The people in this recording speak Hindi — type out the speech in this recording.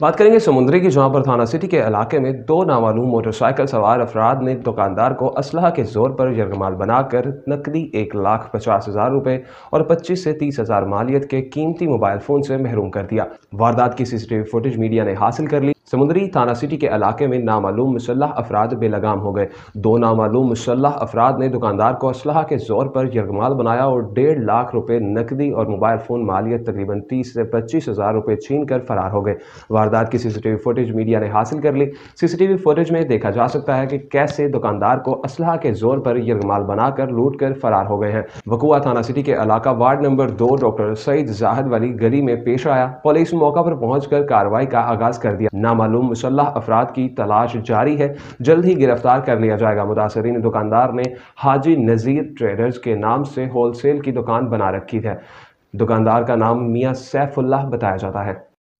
बात करेंगे समुद्री की जहाँ पर थाना सिटी के इलाके में दो नामालूम मोटरसाइकिल सवार अफराद ने दुकानदार को असलहा के जोर पर यरगमाल बनाकर नकदी एक लाख पचास हज़ार रुपये और पच्चीस से तीस हज़ार मालियत के कीमती मोबाइल फ़ोन से महरूम कर दिया वारदात की सीसीटीवी फुटेज मीडिया ने हासिल कर ली समुद्री थाना सिटी के इलाके में नामालूम मुसल्ह अफराद बेलगाम हो गए दो नामालूम मुसल्ह अफराद ने दुकानदार को असलाह के जोर पर यगमाल बनाया और डेढ़ लाख रुपए नकदी और मोबाइल फ़ोन मालियत तकरीबन तीस से पच्चीस हज़ार रुपये छीन कर फरार हो गए वारदात की सीसीटीवी फुटेज मीडिया ने हासिल कर ली सीसीटीवी फुटेज में देखा जा सकता है कि कैसे दुकानदार को असलाह के जोर पर यगमाल बनाकर लूट कर फरार हो गए हैं वकुआ थाना सिटी के इलाका वार्ड नंबर दो डॉक्टर सईद जाहद वाली गली में पेश आया पुलिस मौका पर पहुंचकर कार्रवाई का आगाज कर दिया नाम नामालूम मुसल्ह अफराद की तलाश जारी है जल्द ही गिरफ्तार कर लिया जाएगा मुतासरीन दुकानदार ने हाजी नज़ीर ट्रेडर्स के नाम से होलसेल की दुकान बना रखी है दुकानदार का नाम मियाँ सैफुल्लाह बताया जाता है